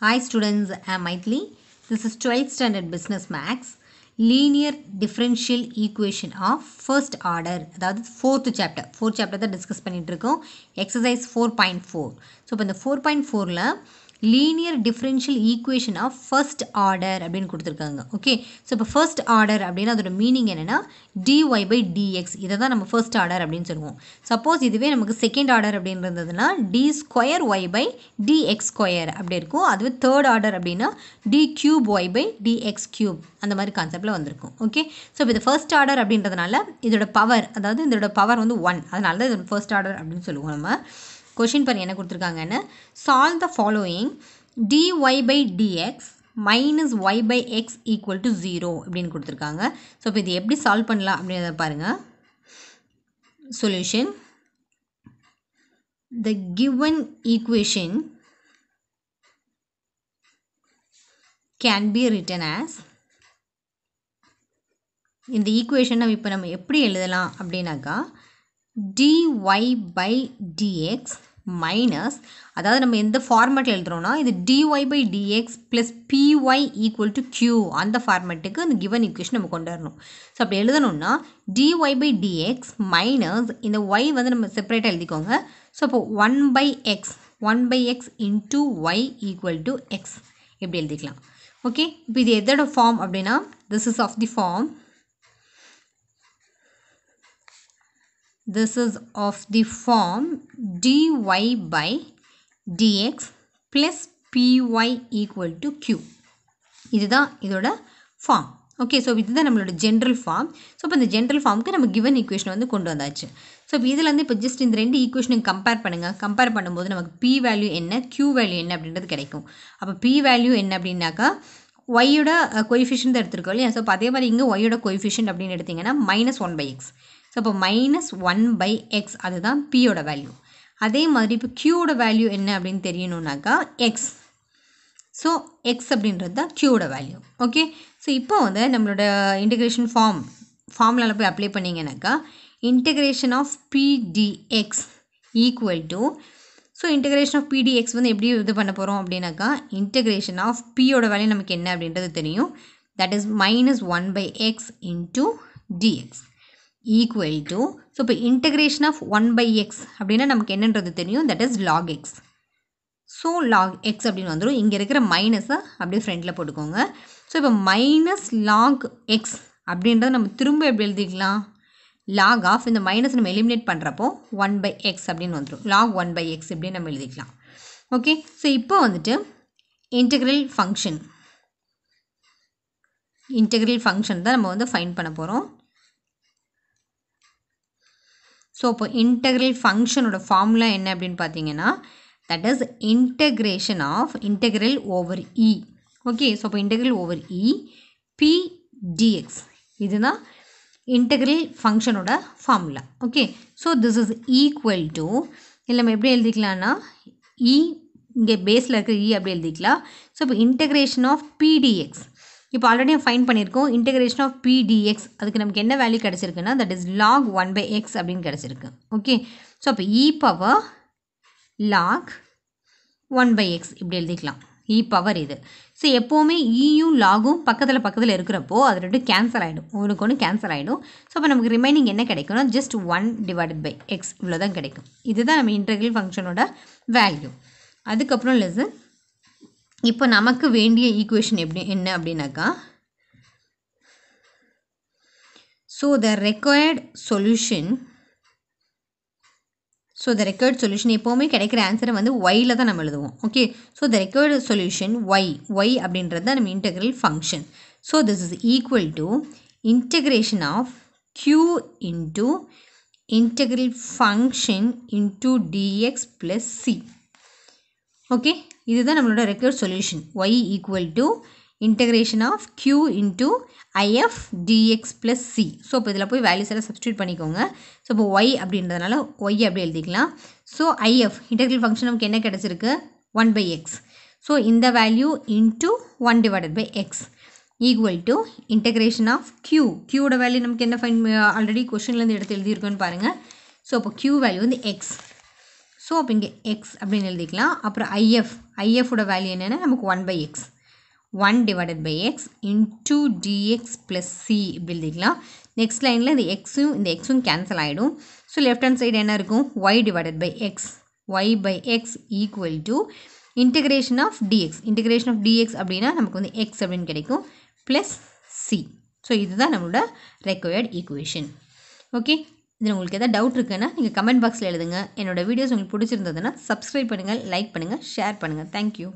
Hi students, I am Maitli. This is 12th standard business max. Linear differential equation of first order That is chapter chapter. Chapter chapter that discuss exercise four point four so இப்போ இந்த four linear differential equation of first order அப்படின்னு கொடுத்துருக்காங்க okay so இப்போ first order அப்படின்னா அதோட meaning என்னென்னா dy by dx இதை தான் நம்ம ஃபர்ஸ்ட் ஆர்டர் அப்படின்னு சொல்லுவோம் சப்போஸ் இதுவே நமக்கு செகண்ட் ஆர்டர் அப்படின்னு d square y by d x square அப்படி இருக்கும் அதுவே தேர்ட் ஆர்டர் அப்படின்னா d cube y by d x cube அந்த மாதிரி கான்செப்டில் வந்திருக்கும் ஓகே ஸோ இப்போ இது ஃபர்ஸ்ட் ஆர்டர் அப்படின்றதுனால இதோட பவர் அதாவது இதோட பவர் வந்து ஒன் அதனால தான் இது ஃபர்ஸ்ட் ஆர்டர் அப்படின்னு சொல்லுவோம் நம்ம கொஷின் பார் என்ன கொடுத்துருக்காங்கன்னு solve the following d y by dx minus y by x equal to zero அப்படின்னு கொடுத்துருக்காங்க ஸோ இப்போ இது எப்படி சால்வ் பண்ணலாம் அப்படின்றத பாருங்கள் solution the given equation can be written as இந்த ஈக்குவேஷனை இப்போ நம்ம எப்படி எழுதலாம் அப்படின்னாக்கா dy by dx மைனஸ் அதாவது நம்ம எந்த ஃபார்மேட் எழுதுகிறோன்னா இது dy by dx plus py equal to q அந்த ஃபார்மேட்டுக்கு இந்த கிவன் equation நம்ம கொண்டு வரணும் ஸோ அப்படி எழுதணும்னா டிஒய் பை டிஎக்ஸ் மைனஸ் இந்த ஒய் வந்து நம்ம separate எழுதிக்கோங்க ஸோ அப்போ one by x one by x into y equal to x இப்படி எழுதிக்கலாம் ஓகே இப்போ இது எதோட ஃபார்ம் அப்படின்னா this is of the form This is of the form dy by dx plus py equal to q. இதுதான் இதோட form okay so இதுதான் நம்மளோட ஜென்ரல் ஃபார்ம் ஸோ இப்போ இந்த ஜென்ரல் ஃபார்முக்கு நம்ம கிவன் ஈக்குவேஷன் வந்து கொண்டு வந்தாச்சு ஸோ இப்போ இதில் வந்து இப்போ ஜஸ்ட் இந்த ரெண்டு ஈக்குவேஷனுக்கு கம்பேர் பண்ணுங்கள் கம்பேர் பண்ணும்போது நமக்கு பி வேல்யூ என்ன க்யூ வேல்யூ என்ன அப்படின்றது கிடைக்கும் அப்போ பி வேல்யூ என்ன அப்படின்னாக்கா ஒய்யோட கொய்ஃபிஷியன் தான் எடுத்துருக்கோம் இல்லையா ஸோ அதே மாதிரி இங்கே ஒய்யோட கொய்ஃபிஷியன் அப்படின்னு எடுத்திங்கன்னா minus one by x so இப்போ மைனஸ் ஒன் பை எக்ஸ் அதுதான் பியோட வேல்யூ அதே மாதிரி இப்போ க்யூவோட வேல்யூ என்ன அப்படின்னு தெரியணுன்னாக்கா எக்ஸ் ஸோ எக்ஸ் அப்படின்றது தான் க்யூவோட வேல்யூ ஓகே ஸோ இப்போ வந்து நம்மளோட இன்டகிரேஷன் ஃபார்ம் ஃபார்முலாவில் போய் அப்ளை பண்ணிங்கனாக்கா integration of pdx equal to so integration of pdx வந்து எப்படி இது பண்ண போகிறோம் அப்படின்னாக்கா இன்டகிரேஷன் ஆஃப் பியோட வேல்யூ நமக்கு என்ன அப்படின்றது தெரியும் that is minus one by x into dx equal to so இப்போ integration of one by x அப்படின்னா நமக்கு என்னன்றது தெரியும் that is log x so log x அப்படின்னு வந்துடும் இங்கே இருக்கிற மைனஸை அப்படியே ஃப்ரெண்டில் போட்டுக்கோங்க ஸோ இப்போ மைனஸ் லாக் எக்ஸ் அப்படின்றத நம்ம திரும்ப எப்படி எழுதிக்கலாம் லாக் ஆஃப் இந்த மைனஸ் நம்ம எலிமினேட் பண்ணுறப்போ ஒன் பை எக்ஸ் அப்படின்னு வந்துடும் லாக் ஒன் பை எக்ஸ் இப்படின்னு நம்ம எழுதிக்கலாம் ஓகே ஸோ இப்போ வந்துட்டு இன்டெக்ரல் ஃபங்க்ஷன் இன்டெக்ரல் ஃபங்க்ஷன் தான் நம்ம வந்து ஃபைன் பண்ண போகிறோம் ஸோ இப்போ இன்டெக்ரல் ஃபங்க்ஷனோட ஃபார்முலா என்ன அப்படின்னு பார்த்தீங்கன்னா that is integration of integral over e okay so இப்போ integral over e p dx இதுதான் இன்டெக்ரல் ஃபங்க்ஷனோட formula okay so this is equal to இல்லை நம்ம எப்படி எழுதிக்கலாம்னா இ e, இங்கே பேஸில் இருக்கிற இ e அப்படி எழுதிக்கலாம் ஸோ இப்போ இன்டெக்ரேஷன் ஆஃப் பிடிஎக்ஸ் இப்போ ஆல்ரெடி ஃபைன் பண்ணியிருக்கோம் இன்டெகிரேஷன் ஆஃப் பிடிஎக்ஸ் அதுக்கு நமக்கு என்ன வேல்யூ கிடச்சிருக்குன்னா that is log one by x அப்படின்னு கிடச்சிருக்கு ஓகே ஸோ அப்போ e e power log one by x இப்படி எழுதிக்கலாம் இ e பவர் இது ஸோ எப்போவுமே இயும் e லாகும் பக்கத்தில் பக்கத்தில் இருக்கிறப்போ அது ரெண்டு கேன்சல் ஆகிடும் ஒன்றுக்கு ஒன்று கேன்சல் ஆகிடும் ஸோ அப்போ நமக்கு ரிமைனிங் என்ன கிடைக்கும்னா just one divided by x இவ்வளோ தான் கிடைக்கும் இதுதான் நம்ம இன்டெகிரல் ஃபங்க்ஷனோட வேல்யூ அதுக்கப்புறம் லெசன் இப்போ நமக்கு வேண்டிய ஈக்குவேஷன் எப்படி என்ன அப்படின்னாக்கா so the required solution so the required solution எப்போவுமே கிடைக்கிற ஆன்சரை வந்து ஒயில் தான் நம்ம எழுதுவோம் okay so the required solution y y அப்படின்றது தான் நம்ம integral function so this is equal to integration of q into integral function into dx plus c okay இதுதான் நம்மளோட required solution y equal to integration of q into IF dx plus c so இப்போ இதில் போய் values எல்லாம் substitute பண்ணிக்கோங்க so இப்போ Y அப்படின்றதுனால Y அப்படி எழுதிக்கலாம் ஸோ ஐஎஃப் இன்டகிரல் ஃபங்க்ஷன் நமக்கு என்ன கிடச்சிருக்கு ஒன் பை எக்ஸ் ஸோ இந்த value into one divided by x equal to integration of q கியூட வேல்யூ நமக்கு என்ன ஃபைன் ஆல்ரெடி கொஷின்லேருந்து எடுத்து எழுதியிருக்கோன்னு பாருங்கள் ஸோ அப்போ கியூ வேல்யூ வந்து எக்ஸ் ஸோ அப்போ இங்கே எக்ஸ் அப்படின்னு எழுதிக்கலாம் அப்புறம் ஐஎஃப் ஐஎஃபோட வேல்யூ என்னென்னா நமக்கு one by x one divided by x into dx plus c இப்படி எழுதிக்கலாம் நெக்ஸ்ட் லைனில் இந்த எக்ஸும் இந்த எக்ஸும் கேன்சல் ஆகிடும் ஸோ லெஃப்ட் ஹேண்ட் சைடு என்ன இருக்கும் y divided by x y by x equal to integration of dx integration of dx அப்படின்னா நமக்கு வந்து எக்ஸ் அப்படின்னு கிடைக்கும் ப்ளஸ் சி ஸோ இதுதான் நம்மளோட ரெக்வயர்ட் ஈக்குவேஷன் ஓகே இதில் உங்களுக்கு எதாவது டவுட் இருக்குன்னா நீங்கள் கமெண்ட் பாக்ஸில் எழுதுங்க என்னோடய வீடியோஸ் உங்களுக்கு பிடிச்சிருந்ததுன்னா சப்ஸ்கிரைப் பண்ணுங்கள் லைக் பண்ணுங்கள் ஷேர் பண்ணுங்கள் தேங்க்யூ